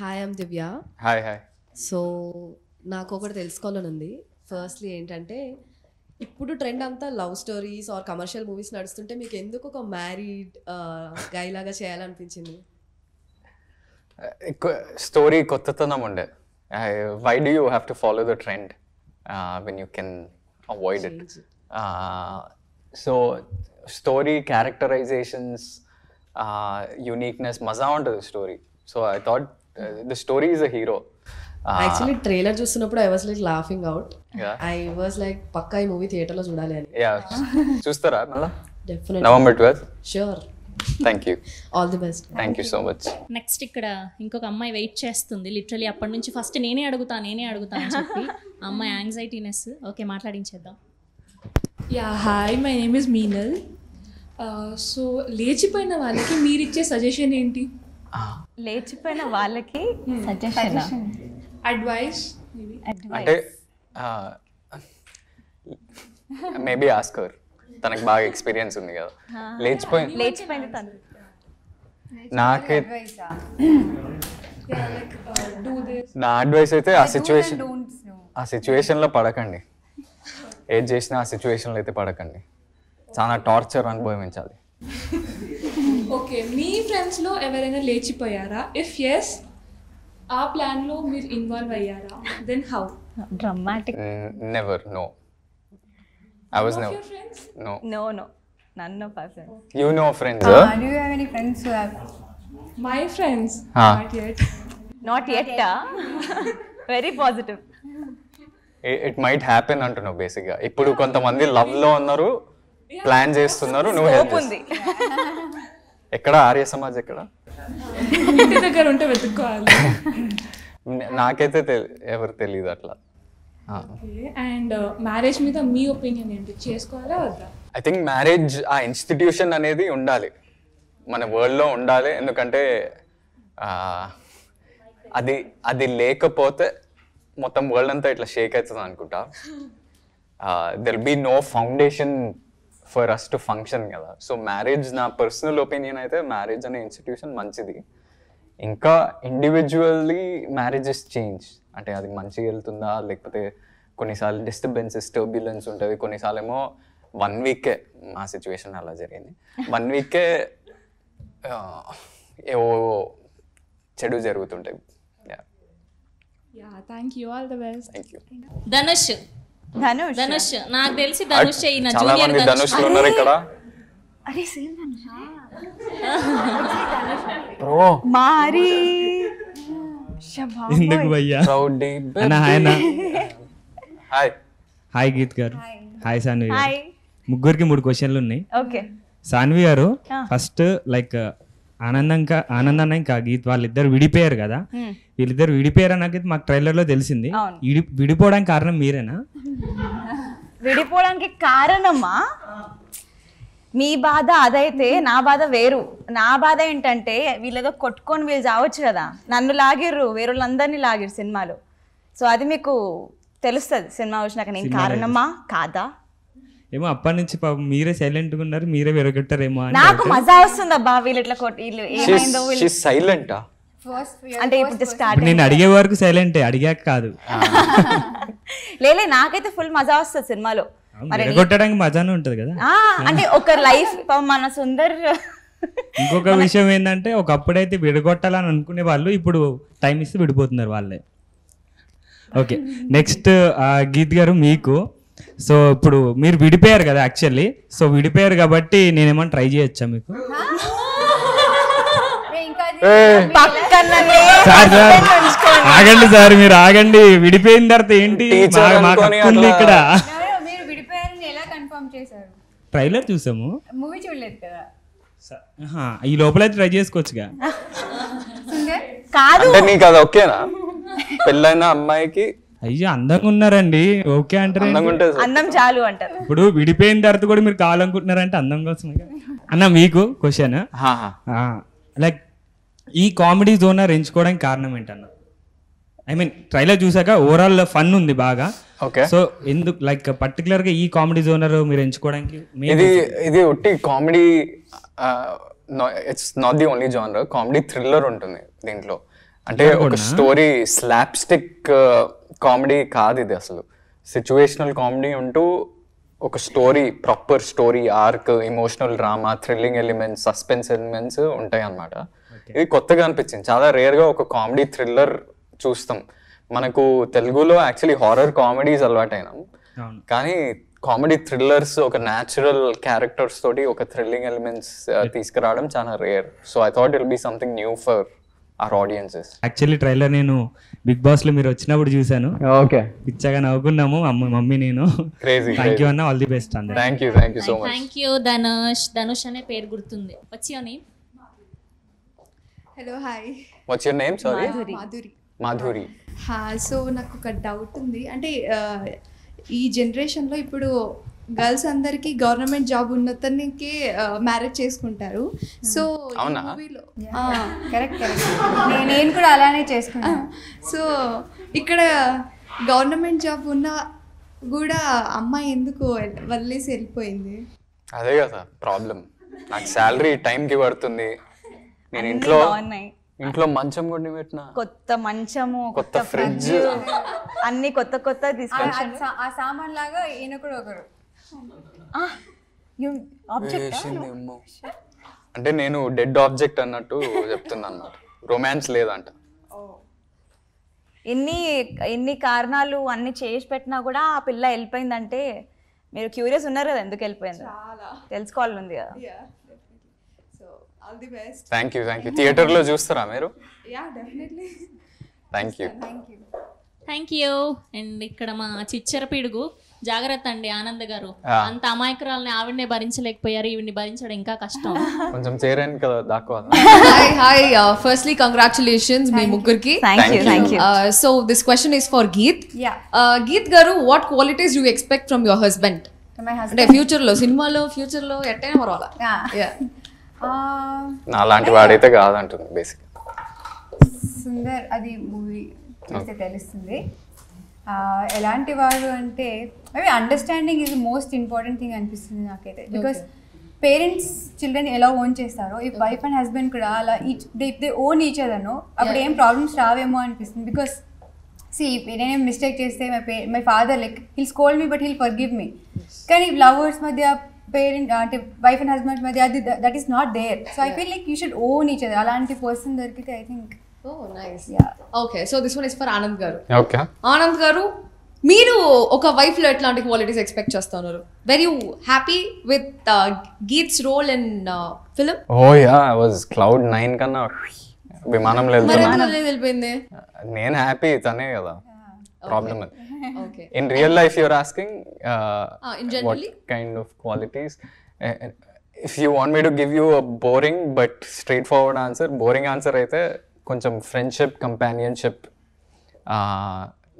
Hi I'm Divya hi hi so నాకు ఒకటి తెలుసుకోవాలని ఉంది ఫస్ట్లీ ఏంటంటే ఇప్పుడు ట్రెండ్ అంతా love stories or commercial movies నడుస్తుంటే మీకు ఎందుకు ఒక మ్యారీడ్ గై లాగా చేయాలనిపించింది స్టోరీ కొత్తతనం ఉండే why do you have to follow the trend when you can avoid it so story characterizations uniqueness మజా ఉంటుంది story so I thought the story is a hero actually trailer చూస్తున్నప్పుడు I was like laughing out I was like పక్కా ఈ movie theatre లో చూడాలి అని yeah చూస్తారా మళ్ళా definite November 12 sure thank you all the best thank you so much next ఇక్కడ ఇంకొక అమ్మాయి వెయిట్ చేస్తుంది లిటరలీ అప్పటి నుంచి ఫస్ట్ నేనే అడుగుతా నేనే అడుగుతా అని చెప్పి అమ్మాయి యాంగ్జైటీనెస్ ఓకే మాట్లాడించేద్దాం yeah hi my name is Meenal so లేచిపోయిన వాళ్ళకి మీరు ఇచ్చే సజెషన్ ఏంటి లేచిపోయిన వాళ్ళకి సజెషన్ hmm. అడ్వైస్ అంటే మేబీ ఆస్కర్ తనకు బాగా ఎక్స్పీరియన్స్ ఉంది కదా లేచిపోయి లేచిపోయింది తను నాకే hmm. uh, నా అడ్వైస్ అయితే ఆ సిచ్యువేషన్ ఆ సిచ్యువేషన్లో పడకండి ఏది చేసినా ఆ సిచ్యువేషన్లో అయితే పడకండి చాలా టార్చర్ అనుభవించాలి ఓకే మీ ఫ్రెండ్స్లో ఎవరైనా లేచిపోయారా ఇఫ్ ఎస్ ఆ ప్లాన్లో మీరు ఇన్వాల్వ్ అయ్యారా then how dramatic never no I was never no no no none no person you know friends do you have any friends have my friends not yet not yet very positive it might happen అంటున్నావు basic గా ఇప్పుడు కొంతమంది లవ్లో ఉన్నారు plan చేస్తున్నారు నువ్వు help ఉంది ఎక్కడ ఆర్య సమాజ్ ఎక్కడ దగ్గర ఉంటే వెతుక్కోవాలి నాకైతే ఎవరు తెలియదు అట్లా అండ్ మ్యారేజ్ uh, మీద మీ ఒపీనియన్ ఏంటి చేసుకోవాలా వద్దా I think marriage uh institution అనేది ఉండాలి మన వరల్డ్లో ఉండాలి ఎందుకంటే అది అది లేకపోతే మొత్తం వరల్డ్ అంతా ఇట్లా షేక్ అవుతుంది అనుకుంటా there be no foundation for us to function కదా సో మ్యారేజ్ నా పర్సనల్ ఒపీనియన్ అయితే మ్యారేజ్ అనే ఇన్స్టిట్యూషన్ మంచిది ఇంకా ఇండివిజువల్లీ మ్యారేజెస్ చేంజ్ అంటే అది మంచిగా వెళ్తుందా లేకపోతే కొన్నిసార్లు డిస్టర్బెన్సెస్ టర్బ్యులెన్స్ ఉంటుంది కొన్నిసార్లు ఏమో వన్ వీకే మా సిచ్యువేషన్ అలా జరిగింది వన్ వీకే ఏవో చెడు జరుగుతుంటాయి థ్యాంక్ యూ ధనుష్ ధనుష్ నాకు తెలిసి ధనుష్ ఎందుకు హాయ్ హాయ్ హాయ్ గీత్ గారు హాయ్ సాన్వి గారు ముగ్గురికి మూడు క్వశ్చన్లు ఉన్నాయి ఓకే సాన్వి గారు ఫస్ట్ లైక్ ఆనందంగా ఆనందాన్ని ఇంకా గీత్ వాళ్ళిద్దరు విడిపోయారు కదా వీళ్ళిద్దరు విడిపోయారు అన్నది మాకు ట్రైలర్ లో తెలిసింది విడిపోవడానికి కారణం మీరేనా విడిపోవడానికి కారణమా మీ బాధ అదైతే నా బాధ వేరు నా బాధ ఏంటంటే వీళ్ళేదో కొట్టుకొని వీళ్ళు చావచ్చు కదా నన్ను లాగిర్రు వేరులందరినీ లాగిర్రు సినిమాలు సో అది మీకు తెలుస్తుంది సినిమా వచ్చినాక నేను కారణమా కాదా ఏమో అప్పటి నుంచి పాపం మీరే సైలెంట్ గా ఉన్నారు మీరే విరగట్టారేమో నాకు మజా వస్తుంది అబ్బా వీళ్ళు కొట్టి వీళ్ళు సైలెంట్ అంటే ఇప్పుడు స్టార్ట్ నేను అడిగే వరకు సైలెంట్ అడిగాక కాదు లేలే నాకైతే ఫుల్ మజా వస్తుంది సినిమాలో కొట్టడానికి మజానే ఉంటది కదా అంటే ఒక లైఫ్ మన సుందర్ ఇంకొక విషయం ఏంటంటే ఒకప్పుడైతే విడగొట్టాలని అనుకునే వాళ్ళు ఇప్పుడు టైం ఇస్తే విడిపోతున్నారు వాళ్ళే ఓకే నెక్స్ట్ గీత్ గారు మీకు సో ఇప్పుడు మీరు విడిపోయారు కదా యాక్చువల్లీ సో విడిపోయారు కాబట్టి నేనేమన్నా ట్రై చేయొచ్చా మీకు సార్ సార్ ఆగండి సార్ మీరు ఆగండి విడిపోయిన తర్వాత ఏంటి మాకు ఇక్కడ ట్రైలర్ చూసాము మూవీ చూడలేదు కదా ఈ లోపల ట్రై చేసుకోవచ్చుగా కాదు నీకు అది ఓకేనా పెళ్ళైన అమ్మాయికి అయ్యో అందంగా ఉన్నారండి ఓకే అంటారు అందం చాలు అంటారు ఇప్పుడు విడిపోయిన తర్వాత కూడా మీరు కావాలనుకుంటున్నారంటే అందం కోసం అన్న మీకు క్వశ్చన్ లైక్ ఈ కామెడీ జోనర్ ఎంచుకోవడానికి కారణం ఏంటన్న ఐ మీన్ ట్రైలర్ చూసాక ఓవరాల్ ఫన్ ఉంది బాగా ఓకే సో ఎందుకు లైక్ పర్టికులర్ గా ఈ కామెడీ జోనర్ మీరు ఎంచుకోవడానికి ఇది ఇది ఒట్టి comedy it's not the only genre comedy thriller ఉంటుంది దీంట్లో అంటే ఒక స్టోరీ స్లాప్ స్టిక్ కామెడీ కాదు ఇది అసలు సిచ్యువేషనల్ కామెడీ ఉంటూ ఒక story proper story arc emotional drama thrilling elements suspense elements ఉంటాయి అన్నమాట ఇది కొత్తగా అనిపించింది చాలా రేర్గా ఒక కామెడీ థ్రిల్లర్ చూస్తాం మనకు తెలుగులో యాక్చువల్లీ హారర్ కామెడీస్ అలవాటైనా కానీ కామెడీ థ్రిల్లర్స్ ఒక న్యాచురల్ క్యారెక్టర్స్ తోటి ఒక థ్రిల్లింగ్ ఎలిమెంట్స్ తీసుకురావడం చాలా rare so I thought will be something new for our audiences actually trailer నేను బిగ్ బాస్ లో మీరు వచ్చినప్పుడు చూశాను ఓకే ఇచ్చాగా నవ్వుకున్నాము అమ్మ మమ్మీ నేను క్రేజీ థ్యాంక్ యూ అన్న ఆల్ ది బెస్ట్ అండి thank you thank you so much thank you Dhanush Dhanush అనే పేరు గుర్తుంది వచ్చి your name hello hi what's your name sorry Madhuri Madhuri హా సో నాకు ఒక డౌట్ ఉంది అంటే uh, ఈ జనరేషన్లో ఇప్పుడు గర్ల్స్ అందరికి గవర్నమెంట్ జాబ్ ఉన్నతనికి మ్యారేజ్ చేసుకుంటారు సో కరెక్ట్ కరెక్ట్ నేను కూడా అలానే చేసుకున్నాను సో ఇక్కడ గవర్నమెంట్ జాబ్ ఉన్న కూడా అమ్మాయి ఎందుకు వదిలేసి వెళ్ళిపోయింది అదే కదా ప్రాబ్లం నాకు శాలరీ కి పడుతుంది నేను ఇంట్లో ఇంట్లో మంచం కూడా పెట్టిన కొత్త మంచము కొత్త ఫ్రిడ్జ్ అన్ని కొత్త కొత్త తీసుకొని ఆ సామాన్ లాగా ఈయన కూడా ఒకరు అంటే నేను డెడ్ ఆబ్జెక్ట్ అన్నట్టు చెప్తున్నా రొమాన్స్ లేదంట ఎన్ని ఎన్ని కారణాలు అన్ని చేసి పెట్టినా కూడా ఆ పిల్ల వెళ్ళిపోయిందంటే మీరు క్యూరియస్ ఉన్నారు కదా ఎందుకు వెళ్ళిపోయింది తెలుసుకోవాలి ఉంది కదా thank you thank you theatre లో చూస్తారా మీరు thank you thank you and ఇక్కడ మా చిచ్చర పిడుగు జాగ్రత్త అండి ఆనంద్ గారు అంత అమాయకురాలని ఆవిడనే భరించలేకపోయారు ఈవిడ్ని భరించడం ఇంకా కష్టం కొంచెం చేరాను కదా దాక్కోవాలి హాయ్ హాయ్ ఫస్ట్లీ కంగ్రాచులేషన్స్ మీ ముగ్గురికి so this question is for Geeth Geeth garu what qualities you expect from your husband అంటే ఫ్యూచర్ లో సినిమాలో ఫ్యూచర్ లో ఎట్టైనా పర్వాలా um, నా లాంటి వాడైతే కాదంటుంది బేసిక్ సుందర్ అది మూవీ చూస్తే తెలుస్తుంది ఎలాంటి వారు అంటే maybe understanding is most important thing అనిపిస్తుంది నాకైతే బికాస్ పేరెంట్స్ చిల్డ్రన్ ఎలా ఓన్ చేస్తారో ఈ వైఫ్ అండ్ హస్బెండ్ కూడా అలా each they they own each అదనో అప్పుడు ఏం ప్రాబ్లమ్స్ రావేమో అనిపిస్తుంది బికాస్ సి నేనేం మిస్టేక్ చేస్తే మై పే my father like he'll scold me but he'll forgive me కానీ లవర్స్ మధ్య పేరెంట్ అంటే వైఫ్ అండ్ హస్బెండ్ మధ్య అది that is not there so I feel like you should own each other అలాంటి person దొరికితే I think okay so this one is for Anand garu okay Anand garu మీరు ఒక wife లో ఎట్లాంటి క్వాలిటీస్ ఎక్స్పెక్ట్ చేస్తున్నారు very happy with Geeth's role in film oh yeah I was cloud 9 కన్నా విమానం వెళ్ళిపోయింది నేను హ్యాపీ తనే కదా ప్రాబ్లం అది in real life your asking kind of qualities if you want me to give you a boring but straightforward answer boring answer అయితే కొంచెం friendship companionship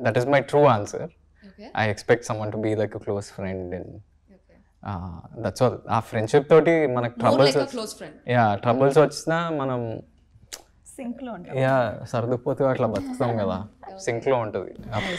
that is my true answer I expect some to be like close friend and that's all uh friendship తోటి మనకు troubles yeah troubles వచ్చినా మనం సింక్లో yeah సర్దుకుపోతే అట్లా బతుకుతాం కదా సింక్లో ఉంటుంది